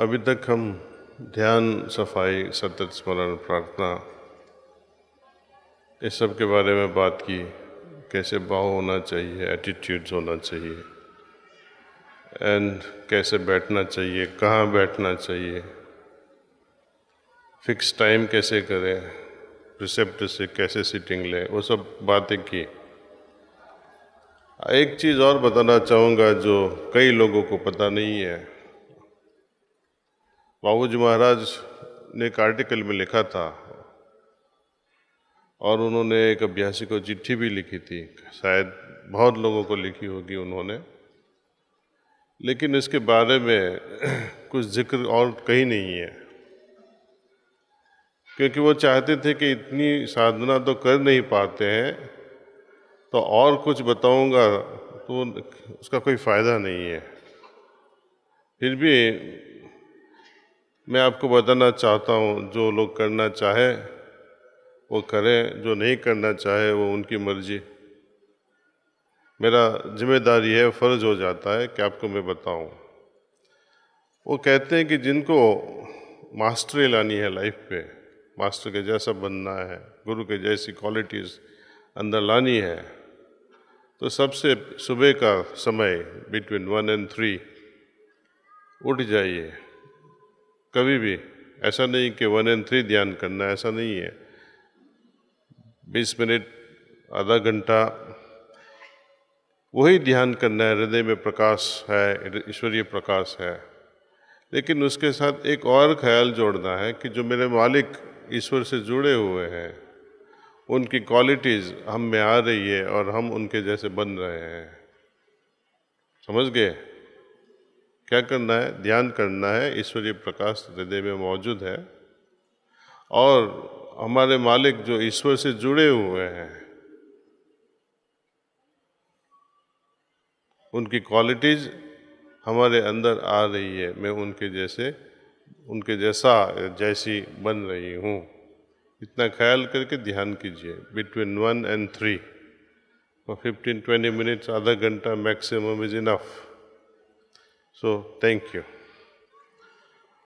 अभी तक हम ध्यान सफाई सतत स्मरण प्रार्थना इस सब के बारे में बात की कैसे भाव होना चाहिए एटीट्यूड्स होना चाहिए एंड कैसे बैठना चाहिए कहाँ बैठना चाहिए फिक्स टाइम कैसे करें रिसेप्ट से कैसे सीटिंग लें वो सब बातें की एक चीज़ और बताना चाहूँगा जो कई लोगों को पता नहीं है बाबू जी महाराज ने एक आर्टिकल में लिखा था और उन्होंने एक अभ्यासी को चिट्ठी भी लिखी थी शायद बहुत लोगों को लिखी होगी उन्होंने लेकिन इसके बारे में कुछ जिक्र और कहीं नहीं है क्योंकि वो चाहते थे कि इतनी साधना तो कर नहीं पाते हैं तो और कुछ बताऊंगा तो उसका कोई फ़ायदा नहीं है फिर भी मैं आपको बताना चाहता हूँ जो लोग करना चाहे वो करें जो नहीं करना चाहे वो उनकी मर्जी मेरा जिम्मेदारी है फ़र्ज़ हो जाता है कि आपको मैं बताऊँ वो कहते हैं कि जिनको मास्टरी लानी है लाइफ पे मास्टर के जैसा बनना है गुरु के जैसी क्वालिटीज़ अंदर लानी है तो सबसे सुबह का समय बिटवीन वन एंड थ्री उठ जाइए कभी भी ऐसा नहीं कि वन एंड थ्री ध्यान करना ऐसा नहीं है बीस मिनट आधा घंटा वही ध्यान करना है हृदय में प्रकाश है ईश्वरीय प्रकाश है लेकिन उसके साथ एक और ख्याल जोड़ना है कि जो मेरे मालिक ईश्वर से जुड़े हुए हैं उनकी क्वालिटीज़ हम में आ रही है और हम उनके जैसे बन रहे हैं समझ गए क्या करना है ध्यान करना है ईश्वरीय प्रकाश हृदय में मौजूद है और हमारे मालिक जो ईश्वर से जुड़े हुए हैं उनकी क्वालिटीज हमारे अंदर आ रही है मैं उनके जैसे उनके जैसा जैसी बन रही हूँ इतना ख्याल करके ध्यान कीजिए between one and three fifteen twenty minutes आधा घंटा maximum is enough So, thank you.